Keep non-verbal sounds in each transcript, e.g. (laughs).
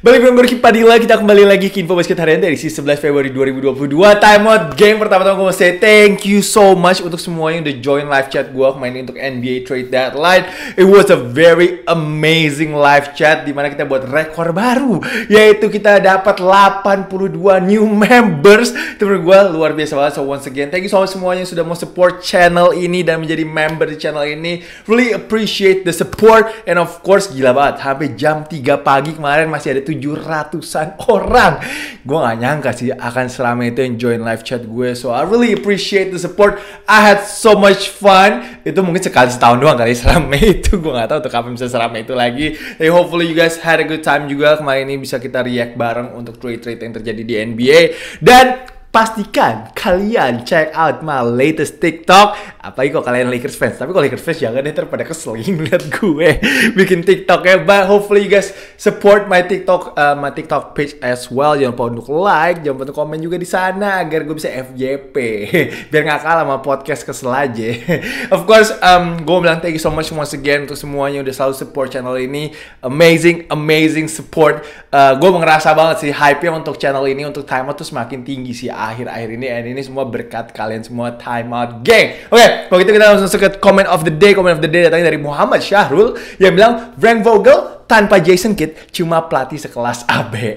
Balik dengan Gorky Padilla, kita kembali lagi ke Info Basket Harian dari 11 Februari 2022 Time out game pertama-tama gue say thank you so much untuk semuanya yang udah join live chat gue kemarin untuk NBA Trade Deadline It was a very amazing live chat dimana kita buat rekor baru Yaitu kita dapat 82 new (laughs) members Itu menurut gue luar biasa banget So once again, thank you so much semuanya yang sudah mau support channel ini dan menjadi member di channel ini Really appreciate the support and of course gila banget Sampai jam 3 pagi kemarin masih ada 700-an orang. Gue gak nyangka sih akan selama itu yang join live chat gue. So I really appreciate the support. I had so much fun. Itu mungkin sekali setahun doang kali selama itu. Gue gak tau tuh kapan bisa selama itu lagi. Hey, hopefully you guys had a good time juga. Kemarin ini bisa kita react bareng untuk trade-trade yang terjadi di NBA. Dan pastikan kalian check out my latest TikTok. apa kalau kalian Lakers fans. Tapi kalau Lakers fans jangan deh terpada kesel (laughs) lihat gue bikin TikTok ya. But hopefully you guys support my TikTok, uh, my TikTok page as well. Jangan lupa untuk like, jangan lupa untuk komen juga di sana agar gue bisa FJP. (laughs) Biar gak kalah sama podcast kesel aja. (laughs) of course, um, gue bilang thank you so much once again untuk semuanya udah selalu support channel ini. Amazing, amazing support. Uh, gue ngerasa banget sih hype-nya untuk channel ini, untuk timer tuh semakin tinggi sih akhir-akhir ini and ini semua berkat kalian semua time out geng. Oke, okay, kalau gitu kita langsung masuk ke comment of the day. Comment of the day datangnya dari Muhammad Syahrul yang bilang Frank Vogel tanpa Jason Kidd cuma pelatih sekelas ABL.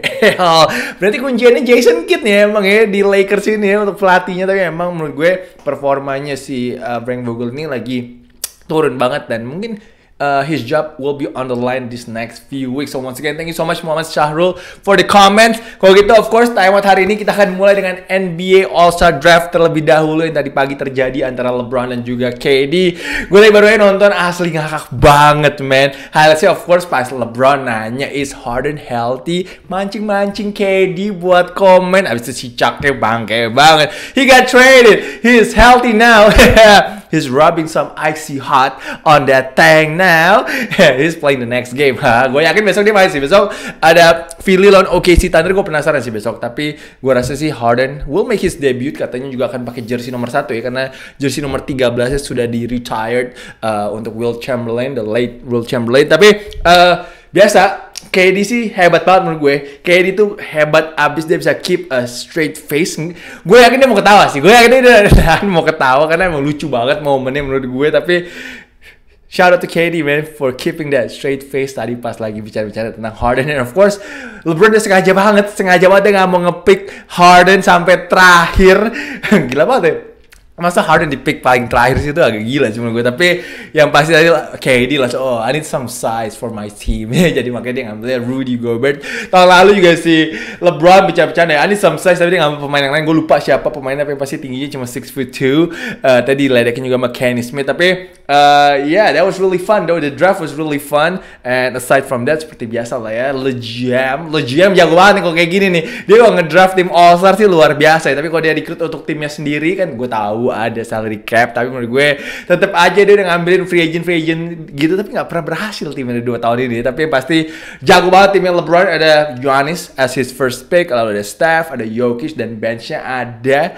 (laughs) Berarti kunciannya Jason Kidd nih emang ya di Lakers ini ya, untuk pelatihnya tapi emang menurut gue performanya si uh, Frank Vogel ini lagi turun banget dan mungkin uh, his job will be on the line this next few weeks. So once again, thank you so much Muhammad Syahrul for the comments. Kalau gitu, of course, timeout hari ini kita akan mulai dengan NBA All-Star Draft terlebih dahulu yang tadi pagi terjadi antara LeBron dan juga KD. Gue lagi baru aja nonton asli ngakak banget, man. Highlightsnya of course pas LeBron nanya, is Harden healthy? Mancing-mancing KD buat komen. Abis itu si Chucknya bangke banget. He got traded. He is healthy now. (laughs) He's rubbing some icy hot on that tank now. (laughs) He's playing the next game. Ha, gue yakin besok dia main sih. Besok ada Philly lawan OKC Thunder. Gue penasaran sih besok. Tapi gue rasa sih Harden will make his debut. Katanya juga akan pakai jersey nomor satu ya. Karena jersey nomor 13 sudah di retired uh, untuk Will Chamberlain, the late Will Chamberlain. Tapi uh, biasa KD sih hebat banget menurut gue. KD tuh hebat abis dia bisa keep a straight face. Gue yakin dia mau ketawa sih. Gue yakin dia nahan mau ketawa karena emang lucu banget momennya menurut gue. Tapi Shout out to KD man for keeping that straight face tadi pas lagi bicara-bicara tentang Harden and of course LeBron dia sengaja banget, sengaja banget dia gak mau ngepick Harden sampai terakhir. (laughs) Gila banget ya masa Harden di pick paling terakhir sih itu agak gila sih menurut gue tapi yang pasti tadi KD lah oh I need some size for my team (laughs) jadi makanya dia ngambilnya Rudy Gobert tahun lalu juga si LeBron bercanda-bercanda ya I need some size tapi dia ngambil pemain yang lain gue lupa siapa pemain tapi yang pasti tingginya cuma 6 foot 2 uh, eh, tadi ledekin juga sama Smith tapi uh, yeah that was really fun though the draft was really fun and aside from that seperti biasa lah ya LeJam LeJam jago banget nih kalau kayak gini nih dia kalau ngedraft tim All Star sih luar biasa ya tapi kalau dia dikrut untuk timnya sendiri kan gue tahu tahu ada salary cap tapi menurut gue tetap aja dia udah ngambilin free agent free agent gitu tapi nggak pernah berhasil timnya dua tahun ini tapi yang pasti jago banget timnya LeBron ada Giannis as his first pick lalu ada Steph ada Jokic dan benchnya ada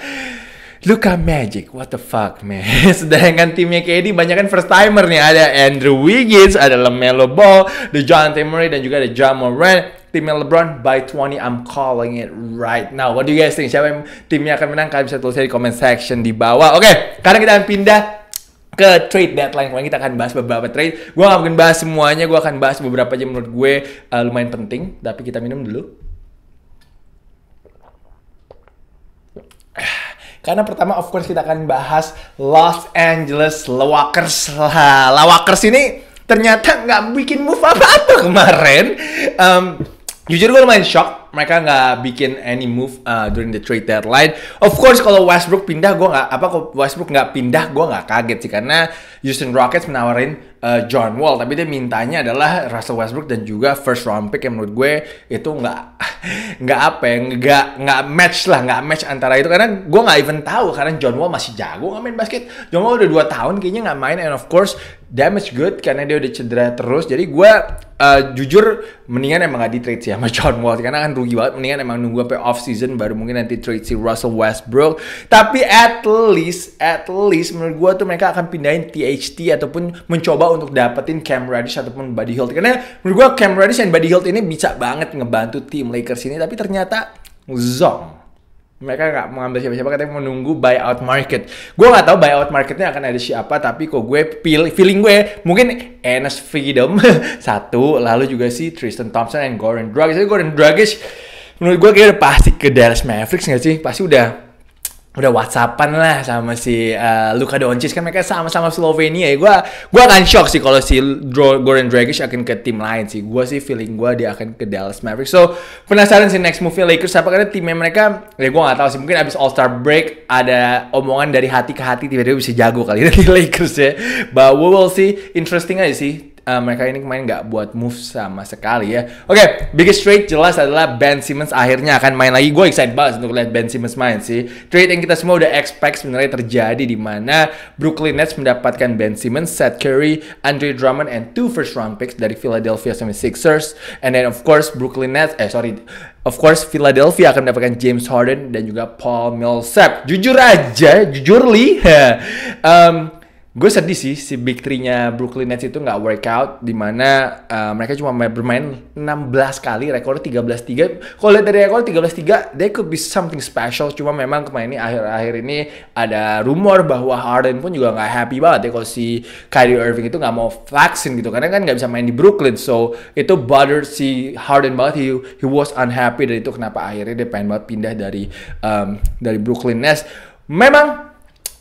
Luka Magic, what the fuck man. (laughs) Sedangkan timnya KD banyak kan first timer nih. Ada Andrew Wiggins, ada LaMelo Ball, ada John Murray, dan juga ada John Moran timnya LeBron by 20 I'm calling it right now. What do you guys think? Siapa yang timnya akan menang? Kalian bisa tulis di comment section di bawah. Oke, okay, karena kita akan pindah ke trade deadline kemarin kita akan bahas beberapa trade. gue gak mungkin bahas semuanya, gue akan bahas beberapa aja menurut gue uh, lumayan penting, tapi kita minum dulu. Karena pertama of course kita akan bahas Los Angeles Lakers. Lawakers ini ternyata nggak bikin move apa-apa kemarin. Um, Jujur gue lumayan shock, mereka nggak bikin any move uh, during the trade deadline. Of course kalau Westbrook pindah gue nggak apa kalau Westbrook nggak pindah gue nggak kaget sih karena Houston Rockets menawarin Eh, John Wall tapi dia mintanya adalah Russell Westbrook dan juga first round pick yang menurut gue itu nggak (laughs) nggak apa ya nggak nggak match lah nggak match antara itu karena gue nggak even tahu karena John Wall masih jago nggak main basket John Wall udah 2 tahun kayaknya nggak main and of course damage good karena dia udah cedera terus jadi gue uh, jujur mendingan emang gak di trade sih sama (laughs) John Wall karena kan rugi banget mendingan emang nunggu sampai off season baru mungkin nanti trade si Russell Westbrook tapi at least at least menurut gue tuh mereka akan pindahin THT ataupun mencoba untuk dapetin Cam Reddish ataupun Buddy Hield. Karena menurut gue Cam Reddish dan Buddy Hield ini bisa banget ngebantu tim Lakers ini. Tapi ternyata zonk. mereka nggak mengambil siapa-siapa katanya menunggu buyout market gue nggak tahu buyout marketnya akan ada siapa tapi kok gue pilih feeling gue mungkin Enes Freedom (laughs) satu lalu juga si Tristan Thompson dan Goran Dragic jadi Goran Dragic menurut gue kayaknya udah pasti ke Dallas Mavericks nggak sih pasti udah udah whatsappan lah sama si uh, Luka Doncic kan mereka sama-sama Slovenia ya gue gua akan shock sih kalau si Dro Goran Dragic akan ke tim lain sih gue sih feeling gue dia akan ke Dallas Mavericks so penasaran sih next movie Lakers apa karena timnya mereka ya gue gak tahu sih mungkin abis All Star break ada omongan dari hati ke hati tiba-tiba bisa jago kali ini (laughs) Lakers ya but we will see interesting aja sih uh, mereka ini kemarin nggak buat move sama sekali ya. Oke, okay, biggest trade jelas adalah Ben Simmons akhirnya akan main lagi. Gue excited banget untuk lihat Ben Simmons main sih. Trade yang kita semua udah expect sebenarnya terjadi di mana Brooklyn Nets mendapatkan Ben Simmons, Seth Curry, Andre Drummond, and two first round picks dari Philadelphia 76ers. And then of course Brooklyn Nets, eh sorry, Of course, Philadelphia akan mendapatkan James Harden dan juga Paul Millsap. Jujur aja, jujur li, (laughs) um, Gue sedih sih si Big Three-nya Brooklyn Nets itu nggak workout di mana uh, mereka cuma bermain 16 kali rekor 13-3. Kalau lihat dari rekor 13-3, they could be something special. Cuma memang kemarin ini akhir-akhir ini ada rumor bahwa Harden pun juga nggak happy banget ya kalau si Kyrie Irving itu nggak mau vaksin gitu karena kan nggak bisa main di Brooklyn. So itu bother si Harden banget. He, he was unhappy dan itu kenapa akhirnya dia pengen banget pindah dari um, dari Brooklyn Nets. Memang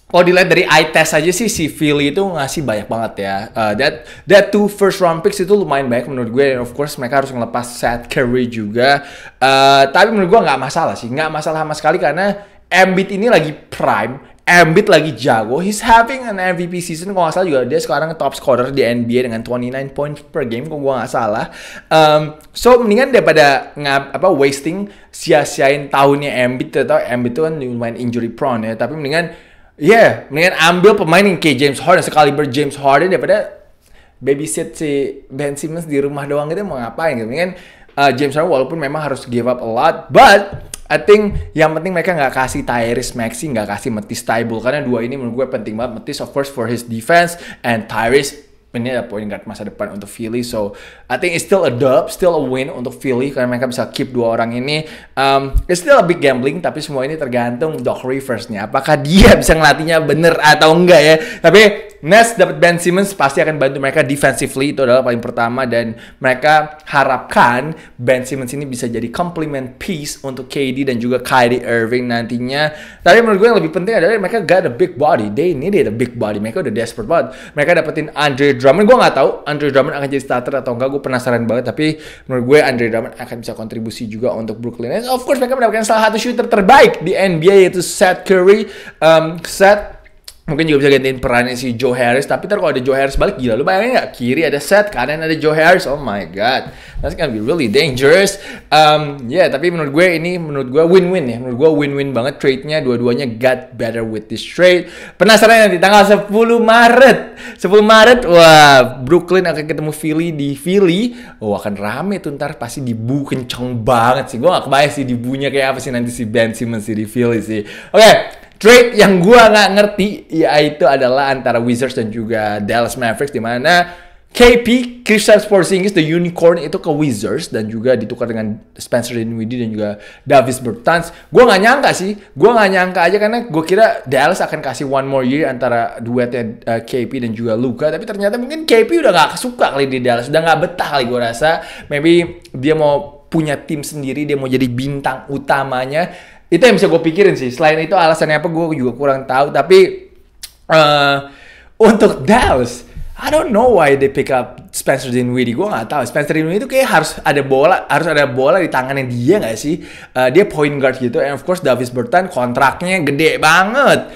kalau dilihat dari eye test aja sih si Philly itu ngasih banyak banget ya. Uh, that that two first round picks itu lumayan banyak menurut gue. And of course mereka harus ngelepas set carry juga. Uh, tapi menurut gue nggak masalah sih, nggak masalah sama sekali karena Embiid ini lagi prime. Embiid lagi jago. He's having an MVP season. Kalau nggak salah juga dia sekarang top scorer di NBA dengan 29 points per game. Kalau gue nggak salah. Um, so mendingan daripada ngap, apa wasting sia-siain tahunnya Embiid. tau Embiid itu kan lumayan injury prone ya. Tapi mendingan Iya, yeah, mendingan ambil pemain yang kayak James Harden, sekaliber James Harden daripada babysit si Ben Simmons di rumah doang gitu mau ngapain gitu. Mendingan uh, James Harden walaupun memang harus give up a lot, but I think yang penting mereka nggak kasih Tyrese Maxi nggak kasih Matisse Tybul karena dua ini menurut gue penting banget. Matisse of course for his defense and Tyrese ini ada point guard masa depan untuk Philly. So I think it's still a dub, still a win untuk Philly karena mereka bisa keep dua orang ini. Um, it's still a big gambling tapi semua ini tergantung Doc Rivers-nya. Apakah dia bisa ngelatihnya bener atau enggak ya? Tapi Nets dapat Ben Simmons pasti akan bantu mereka defensively itu adalah paling pertama dan mereka harapkan Ben Simmons ini bisa jadi complement piece untuk KD dan juga Kyrie Irving nantinya. Tapi menurut gue yang lebih penting adalah mereka gak ada big body. They needed a big body. Mereka udah desperate banget. Mereka dapetin Andre Drummond gue nggak tahu Andre Drummond akan jadi starter atau enggak gue penasaran banget tapi menurut gue Andre Drummond akan bisa kontribusi juga untuk Brooklyn Nets of course mereka mendapatkan salah satu shooter terbaik di NBA yaitu Seth Curry um, Seth Mungkin juga bisa gantiin perannya si Joe Harris, tapi ntar kalau ada Joe Harris balik, gila lu bayangin nggak? Kiri ada set kanan ada Joe Harris, oh my god, that's gonna be really dangerous. Um, ya, yeah, tapi menurut gue ini, menurut gue win-win ya, menurut gue win-win banget trade-nya, dua-duanya got better with this trade. Penasaran nanti tanggal 10 Maret, 10 Maret, wah Brooklyn akan ketemu Philly di Philly, oh akan rame tuh ntar pasti dibu kenceng banget sih, gue gak kebayang sih dibunya kayak apa sih nanti si Ben Simmons di Philly sih. Oke, okay, straight yang gue nggak ngerti yaitu adalah antara Wizards dan juga Dallas Mavericks di mana KP Kristaps Porzingis the unicorn itu ke Wizards dan juga ditukar dengan Spencer Dinwiddie dan juga Davis Bertans. Gue nggak nyangka sih, gue nggak nyangka aja karena gue kira Dallas akan kasih one more year antara duetnya uh, eh, KP dan juga Luka, tapi ternyata mungkin KP udah nggak suka kali di Dallas, udah nggak betah kali gue rasa. Maybe dia mau punya tim sendiri, dia mau jadi bintang utamanya itu yang bisa gue pikirin sih selain itu alasannya apa gue juga kurang tahu tapi uh, untuk Dallas I don't know why they pick up Spencer Dinwiddie. Gue nggak tahu. Spencer Dinwiddie itu kayak harus ada bola, harus ada bola di tangannya dia gak sih? Uh, dia point guard gitu. And of course Davis Bertan kontraknya gede banget.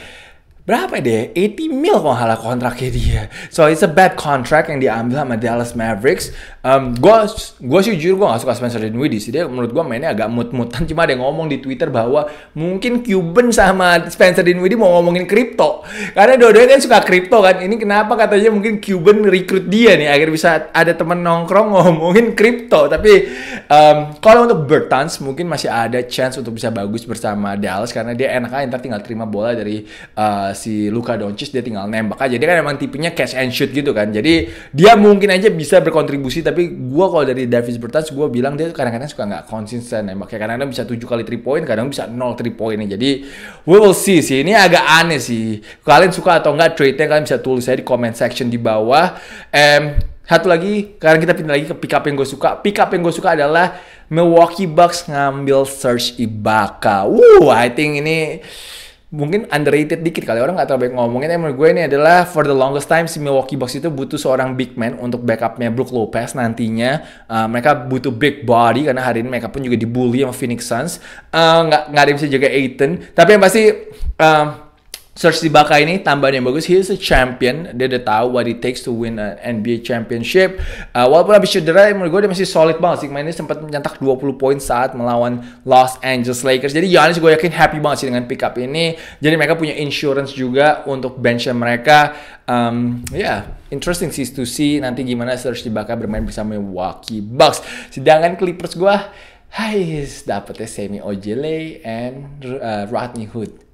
Berapa ya, deh? 80 mil kalau salah kontraknya dia. So it's a bad contract yang diambil sama Dallas Mavericks um, gue gua sih jujur gue gak suka Spencer Dinwiddie sih dia menurut gue mainnya agak mut-mutan cuma ada yang ngomong di Twitter bahwa mungkin Cuban sama Spencer Dinwiddie mau ngomongin kripto karena dua-duanya kan suka kripto kan ini kenapa katanya mungkin Cuban rekrut dia nih Akhirnya bisa ada temen nongkrong (laughs) ngomongin kripto tapi um, kalau untuk Bertans mungkin masih ada chance untuk bisa bagus bersama Dallas karena dia enak aja ntar tinggal terima bola dari uh, si Luka Doncic dia tinggal nembak aja dia kan emang tipenya catch and shoot gitu kan jadi dia mungkin aja bisa berkontribusi tapi tapi gue kalau dari Davis Bertans gue bilang dia kadang-kadang suka nggak konsisten nembak ya kadang-kadang bisa tujuh kali 3 point kadang bisa nol 3 point jadi we will see sih ini agak aneh sih kalian suka atau nggak trade-nya kalian bisa tulis saya di comment section di bawah um, satu lagi, sekarang kita pindah lagi ke pick up yang gue suka. Pick up yang gue suka adalah Milwaukee Bucks ngambil Serge Ibaka. Wuh, I think ini mungkin underrated dikit kali orang gak terlalu baik ngomongin emang gue ini adalah for the longest time si Milwaukee Bucks itu butuh seorang big man untuk backupnya Brook Lopez nantinya uh, mereka butuh big body karena hari ini mereka pun juga dibully sama Phoenix Suns ah, nggak gak, gak ada yang bisa jaga Aiton tapi yang pasti uh, Serge Ibaka ini tambahan yang bagus. He is a champion. Dia udah tahu what it takes to win an NBA championship. Uh, walaupun habis cedera, menurut gue dia masih solid banget sih. Mainnya sempat mencetak 20 poin saat melawan Los Angeles Lakers. Jadi Giannis gue yakin happy banget sih dengan pick up ini. Jadi mereka punya insurance juga untuk bench mereka. Um, ya, yeah, interesting sih to see nanti gimana Serge Ibaka bermain bersama Milwaukee Bucks. Sedangkan Clippers gue, hai, dapetnya Semi Ojele and uh, Rodney Hood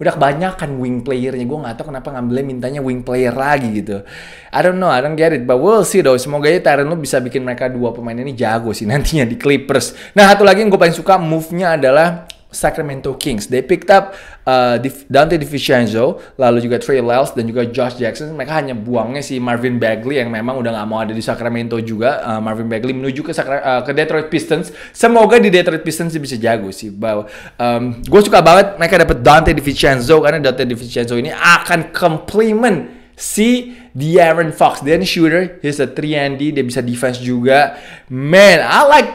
udah kebanyakan wing playernya gue nggak tahu kenapa ngambilnya mintanya wing player lagi gitu I don't know I don't get it but we'll see though semoga aja Tyron lu bisa bikin mereka dua pemain ini jago sih nantinya di Clippers nah satu lagi yang gue paling suka move-nya adalah Sacramento Kings. They picked up uh, Dante DiVincenzo, lalu juga Trey Lyles dan juga Josh Jackson. Mereka hanya buangnya si Marvin Bagley yang memang udah gak mau ada di Sacramento juga. Uh, Marvin Bagley menuju ke Sakra uh, ke Detroit Pistons. Semoga di Detroit Pistons bisa jago sih. Bahwa um, gue suka banget mereka dapat Dante DiVincenzo karena Dante DiVincenzo ini akan complement si De'Aaron Fox. Dia shooter, he's a 3 and D, dia bisa defense juga. Man, I like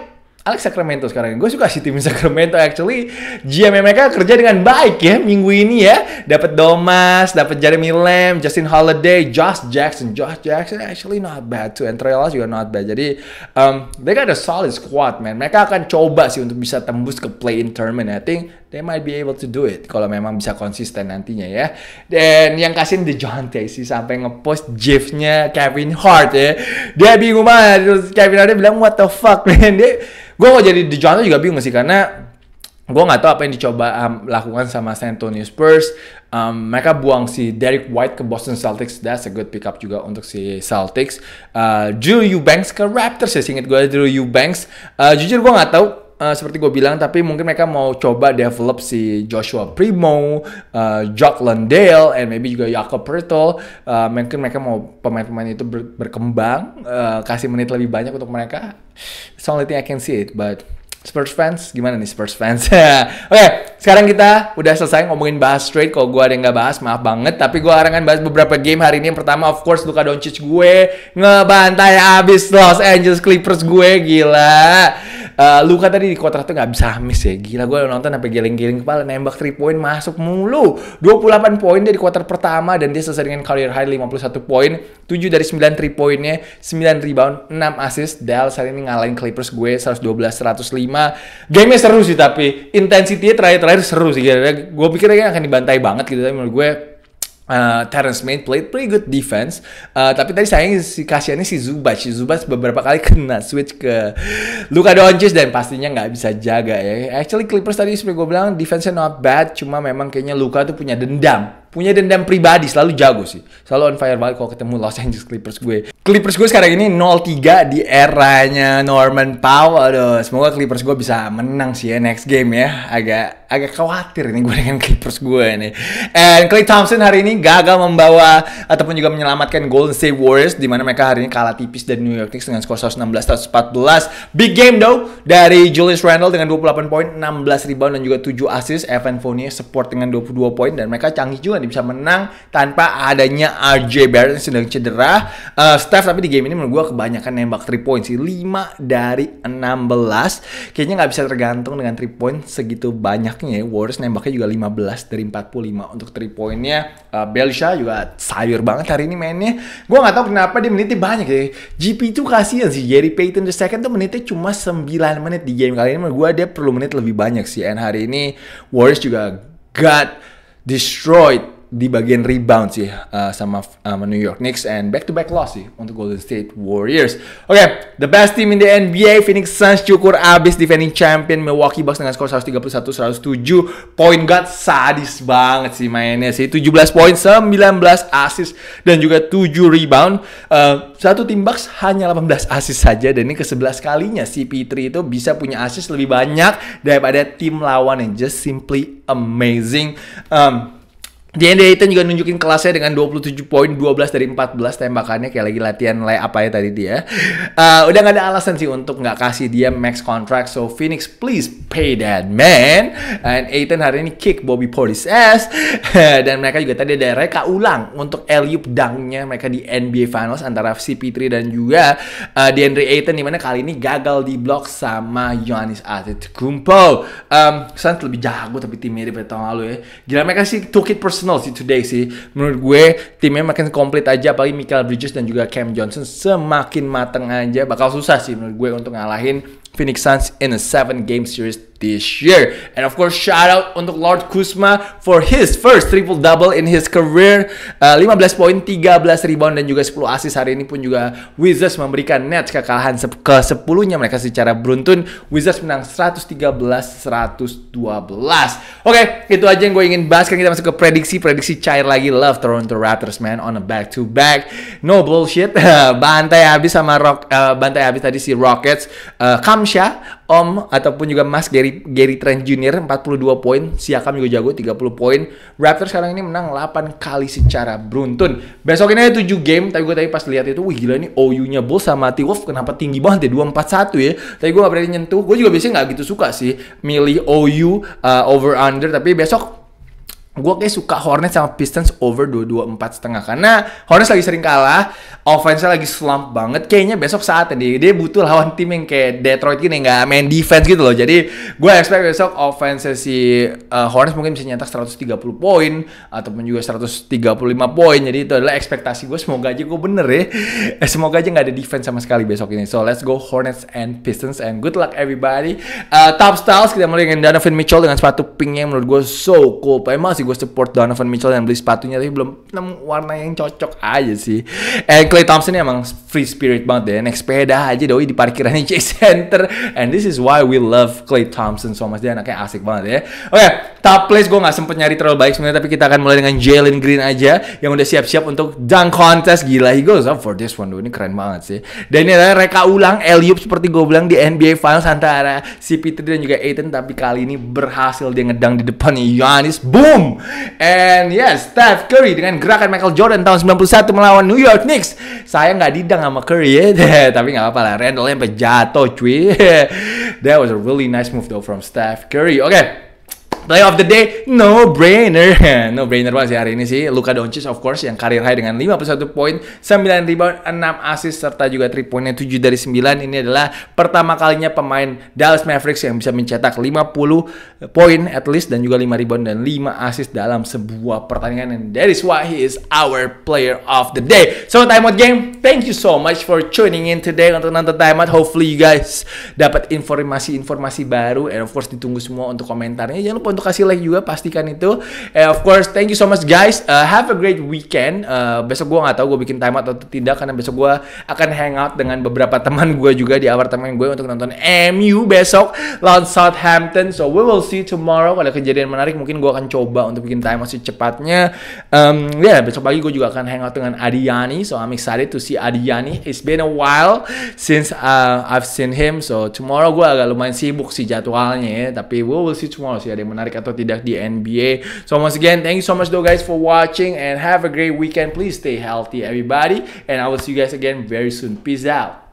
Alex Sacramento sekarang. Gue suka sih tim (laughs) Sacramento actually. GM mereka kerja dengan baik ya minggu ini ya. Dapat Domas, dapat Jeremy Lamb, Justin Holiday, Josh Jackson. Josh Jackson actually not bad too. And Trellas juga not bad. Jadi um, they got a solid squad man. Mereka akan coba sih untuk bisa tembus ke play in tournament. I think they might be able to do it kalau memang bisa konsisten nantinya ya. Dan yang kasihin di John Tacy sampai ngepost gifnya Kevin Hart ya. Dia bingung banget. Terus Kevin Hart bilang what the fuck man. Dia gue kalau jadi di Toronto juga bingung sih karena gue nggak tahu apa yang dicoba um, lakukan sama San Antonio Spurs. Um, mereka buang si Derek White ke Boston Celtics. That's a good pickup juga untuk si Celtics. Uh, Drew Eubanks ke Raptors ya, singkat gue Drew Eubanks. Uh, jujur gue nggak tahu Eh, seperti gue bilang, tapi mungkin mereka mau coba develop si Joshua Primo, uh, Jock Landale, and maybe juga Jakob Pertl. Uh, mungkin mereka mau pemain-pemain itu ber berkembang, uh, kasih menit lebih banyak untuk mereka. It's only thing I can see it, but Spurs fans, gimana nih Spurs fans? (laughs) Oke, okay, sekarang kita udah selesai ngomongin bahas trade. Kalau gue ada yang nggak bahas, maaf banget. Tapi gue akan bahas beberapa game hari ini. Yang pertama, of course, Luka Doncic gue ngebantai abis Los Angeles Clippers gue, gila uh, eh, Luka tadi di kuarter itu gak bisa miss ya. Gila gue nonton sampai giling-giling kepala nembak 3 point masuk mulu. 28 poin dia di kuarter pertama dan dia selesai dengan career high 51 poin, 7 dari 9 3 poinnya, 9 rebound, 6 assist. dal saat ini ngalahin Clippers gue 112-105. Game-nya seru sih tapi Intensity-nya terakhir-terakhir seru sih. Gue pikir akan dibantai banget gitu tapi menurut gue Uh, eh, Terence May played pretty good defense. Uh, tapi tadi sayang si kasihannya si Zubac. Si Zubac beberapa kali (laughs) kena switch ke Luka Doncic dan pastinya nggak bisa jaga ya. Actually Clippers tadi seperti gue bilang defense-nya not bad, cuma memang kayaknya Luka tuh punya dendam punya dendam pribadi selalu jago sih selalu on fire banget kalau ketemu Los Angeles Clippers gue Clippers gue sekarang ini 0-3 di eranya Norman Powell aduh semoga Clippers gue bisa menang sih ya next game ya agak agak khawatir ini gue dengan (laughs) Clippers gue ini and Clay Thompson hari ini gagal membawa ataupun juga menyelamatkan Golden State Warriors di mana mereka hari ini kalah tipis dari New York Knicks dengan skor 116-114 big game though dari Julius Randle dengan 28 poin 16 rebound dan juga 7 assist Evan Fournier support dengan 22 poin dan mereka canggih juga tadi bisa menang tanpa adanya RJ Barrett yang sedang cedera. Uh, Steph tapi di game ini menurut gue kebanyakan nembak 3 point sih. 5 dari 16. Kayaknya nggak bisa tergantung dengan 3 point segitu banyaknya ya. Warriors nembaknya juga 15 dari 45 untuk 3 pointnya Uh, eh, Belisha juga sayur banget hari ini mainnya. Gue nggak tahu kenapa dia menitnya banyak ya. GP itu kasihan sih. Jerry Payton the Second tuh menitnya cuma 9 menit di game kali ini. Menurut gue dia perlu menit lebih banyak sih. And hari ini Warriors juga got destroyed di bagian rebound sih uh, sama um, New York Knicks and back to back loss sih untuk Golden State Warriors. Oke, okay, the best team in the NBA Phoenix Suns cukur abis defending champion Milwaukee Bucks dengan skor 131-107. Point guard sadis banget sih mainnya sih. 17 poin, 19 assist dan juga 7 rebound. Uh, satu tim Bucks hanya 18 assist saja dan ini ke-11 kalinya si P3 itu bisa punya assist lebih banyak daripada tim lawan yang just simply amazing. Um, di NBA juga nunjukin kelasnya dengan 27 poin, 12 dari 14 tembakannya kayak lagi latihan lay apa ya tadi dia. Uh, udah nggak ada alasan sih untuk nggak kasih dia max contract. So Phoenix please pay that man. And Ayton hari ini kick Bobby Portis ass. (laughs) dan mereka juga tadi ada reka ulang untuk Eliup dangnya mereka di NBA Finals antara CP3 dan juga uh, DeAndre Ayton dimana kali ini gagal di blok sama Giannis Antetokounmpo. Um, Suns lebih jago tapi timnya daripada tahun lalu ya. Gila mereka sih took it personal Arsenal sih today sih. Menurut gue timnya makin komplit aja apalagi Michael Bridges dan juga Cam Johnson semakin mateng aja bakal susah sih menurut gue untuk ngalahin Phoenix Suns in a seven game series this year. And of course, shout out untuk Lord Kuzma for his first triple-double in his career. Uh, 15 poin, 13 rebound, dan juga 10 assist hari ini pun juga Wizards memberikan Nets kekalahan ke 10-nya mereka secara beruntun. Wizards menang 113-112. Oke, okay, itu aja yang gue ingin bahas. Sekarang kita masuk ke prediksi-prediksi cair lagi. Love Toronto Raptors, man, on a back-to-back. -back. No bullshit. (laughs) bantai habis sama Rock, uh, bantai habis tadi si Rockets. Uh, Kamsha Om ataupun juga Mas Gary Gary Trent Jr 42 poin, Siakam juga jago 30 poin. Raptors sekarang ini menang 8 kali secara beruntun. Besok ini ada 7 game, tapi gue tadi pas lihat itu, wih gila ini OU-nya Bulls sama T-Wolf kenapa tinggi banget ya 241 ya. Tapi gue gak berani nyentuh. Gue juga biasanya gak gitu suka sih milih OU uh, over under, tapi besok gue kayak suka Hornets sama Pistons over 224 setengah karena Hornets lagi sering kalah, offense lagi slump banget. Kayaknya besok saat dia, dia butuh lawan tim yang kayak Detroit gini nggak main defense gitu loh. Jadi gue expect besok offense si uh, Hornets mungkin bisa nyetak 130 poin ataupun juga 135 poin. Jadi itu adalah ekspektasi gue. Semoga aja gue bener ya. Eh, semoga aja nggak ada defense sama sekali besok ini. So let's go Hornets and Pistons and good luck everybody. Uh, top styles kita mulai dengan Donovan Mitchell dengan sepatu pinknya menurut gue so cool. Pemain masih gue support Donovan Mitchell dan beli sepatunya tapi belum nemu warna yang cocok aja sih. Eh, Clay Thompson emang free spirit banget deh. Naik sepeda aja doi di parkirannya (laughs) Chase Center. And this is why we love Clay Thompson so much. Dia anaknya asik banget ya. Oke, okay, Top place gue nggak sempet nyari terlalu baik sebenarnya, tapi kita akan mulai dengan Jalen Green aja yang udah siap-siap untuk dunk contest gila. He goes up for this one, dude. Ini keren banget sih. Dan ini adalah reka ulang Eliup seperti gue bilang di NBA Finals antara si Peter dan juga Aiden tapi kali ini berhasil dia ngedang di depan Yannis Boom! And yes, Steph Curry dengan gerakan Michael Jordan tahun 91 melawan New York Knicks. Saya nggak didang sama Curry ya, (laughs) tapi nggak apa-apa lah. Randall yang jatuh cuy. (laughs) That was a really nice move though from Steph Curry. Oke. Okay. Play of the day, no brainer. (laughs) no brainer banget sih hari ini sih. Luka Doncic of course yang karir high dengan 51 poin, 9 rebound, 6 assist serta juga 3 poinnya 7 dari 9. Ini adalah pertama kalinya pemain Dallas Mavericks yang bisa mencetak 50 poin at least dan juga 5 rebound dan 5 assist dalam sebuah pertandingan and that is why he is our player of the day. So time out game, thank you so much for tuning in today untuk nonton time out. Hopefully you guys dapat informasi-informasi baru and of course ditunggu semua untuk komentarnya. Jangan lupa untuk kasih like juga pastikan itu. And eh, of course, thank you so much guys. Uh, have a great weekend. Uh, besok gue nggak tahu gue bikin time out atau tidak karena besok gue akan hangout dengan beberapa teman gue juga di apartemen gue untuk nonton MU besok lawan Southampton. So we will see tomorrow ada kejadian menarik mungkin gue akan coba untuk bikin time out secepatnya. Um, ya yeah, besok pagi gue juga akan hangout dengan Adiani. So I'm excited to see Adiani. It's been a while since uh, I've seen him. So tomorrow gue agak lumayan sibuk sih jadwalnya ya. Tapi we will see tomorrow sih ada yang menarik menarik atau tidak di NBA. So once again, thank you so much though guys for watching and have a great weekend. Please stay healthy everybody and I will see you guys again very soon. Peace out.